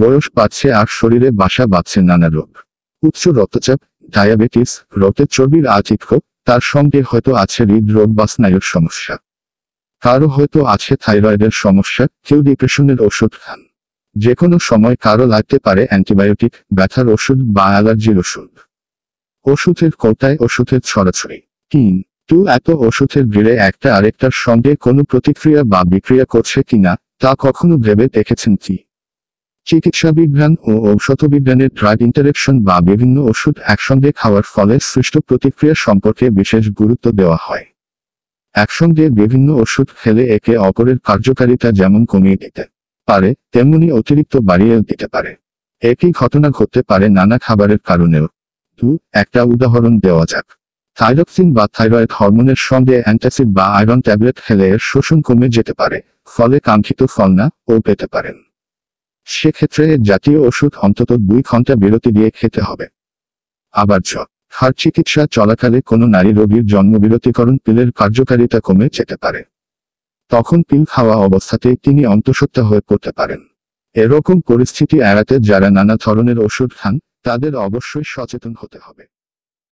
বয়স পাচ্ছে আর শরীরে বাসা বাঁধছে নানা রোগ উচ্চ রক্তচাপ ডায়াবেটিস রক্তের চর্বির আধিক্য তার সঙ্গে হয়তো আছে হৃদরোগ বা স্নায়ুর সমস্যা কারো হয়তো আছে থাইরয়েডের সমস্যা কেউ ডিপ্রেশনের ওষুধ খান যে কোনো সময় কারো লাগতে পারে অ্যান্টিবায়োটিক ব্যথার ওষুধ বা অ্যালার্জির ওষুধ ওষুধের কোটায় ওষুধের ছড়াছড়ি তিন টু এত ওষুধের ভিড়ে একটা আরেকটার সঙ্গে কোনো প্রতিক্রিয়া বা বিক্রিয়া করছে কিনা তা কখনো ভেবে দেখেছেন কি চিকিৎসা বিজ্ঞান ও ঔষধ বিজ্ঞানের ড্রাগ ইন্টারেকশন বা বিভিন্ন ওষুধ একসঙ্গে খাওয়ার ফলে সৃষ্ট প্রতিক্রিয়া সম্পর্কে বিশেষ গুরুত্ব দেওয়া হয় একসঙ্গে বিভিন্ন ওষুধ খেলে একে অপরের কার্যকারিতা যেমন কমিয়ে দিতে পারে তেমনি অতিরিক্ত বাড়িয়েও দিতে পারে একই ঘটনা ঘটতে পারে নানা খাবারের কারণেও দু একটা উদাহরণ দেওয়া যাক থাইরক্সিন বা থাইরয়েড হরমোনের সঙ্গে অ্যান্টাসিড বা আয়রন ট্যাবলেট খেলে এর শোষণ কমে যেতে পারে ফলে কাঙ্ক্ষিত ফল না ও পেতে পারেন সেক্ষেত্রে জাতীয় ওষুধ অন্তত দুই ঘন্টা বিরতি দিয়ে খেতে হবে আবার ছ চিকিৎসা চলাকালে কোনো নারী রোগীর জন্মবিরতিকরণ পিলের কার্যকারিতা কমে যেতে পারে তখন পিল খাওয়া অবস্থাতেই তিনি অন্তঃসত্ত্বা হয়ে পড়তে পারেন এরকম পরিস্থিতি এড়াতে যারা নানা ধরনের ওষুধ খান তাদের অবশ্যই সচেতন হতে হবে